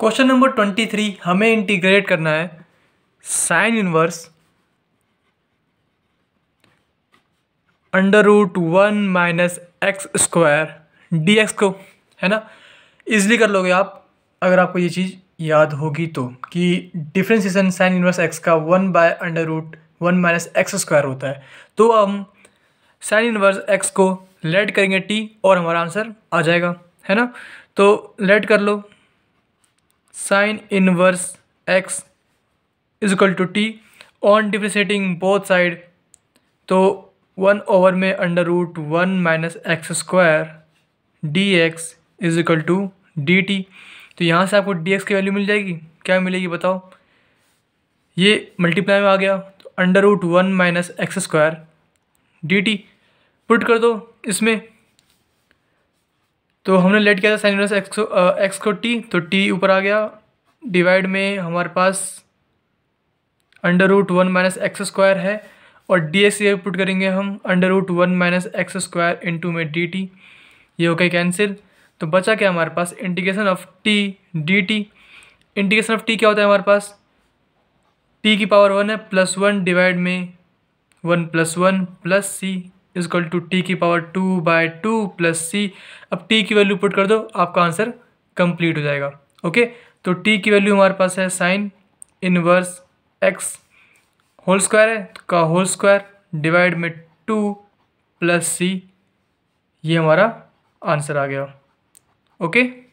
question number twenty three हमें integrate करना है sine inverse under root one minus X square D X को है ना इजली कर लोगे आप अगर आपको ये चीज़ याद होगी तो कि डिफ्रेंसिएशन साइन इनवर्स एक्स का one by under root one minus X square होता है तो हम साइन इनवर्स एक्स को लेट करेंगे टी और हमारा आंसर आ जाएगा है ना तो लेट कर लो sine inverse X is equal to T on depreciating both side तो वन ओवर में under root one minus X square D X is equal to D T तो यहाँ से आपको डी एक्स की वैल्यू मिल जाएगी क्या मिलेगी बताओ ये मल्टीप्लाई में आ गया तो under root one minus X square D T put कर दो इसमें तो हमने लेट किया था साइन इनवर्स एक्स एक्स को टी तो टी ऊपर आ गया डिवाइड में हमारे पास under root one minus X square है और डी एस ये पुट करेंगे हम under root one minus X square into में डी टी ये हो गया कैंसिल तो बचा क्या हमारे पास integration of T D T integration of T क्या होता है हमारे पास टी की पावर वन है प्लस वन डिवाइड में one plus one plus C is equal to T की power two by two plus C अब टी की वैल्यू पुट कर दो आपका आंसर कंप्लीट हो जाएगा ओके तो टी की वैल्यू हमारे पास है sine inverse X whole square है तो का होल स्क्वायर डिवाइड में टू प्लस सी ये हमारा आंसर आ गया ओके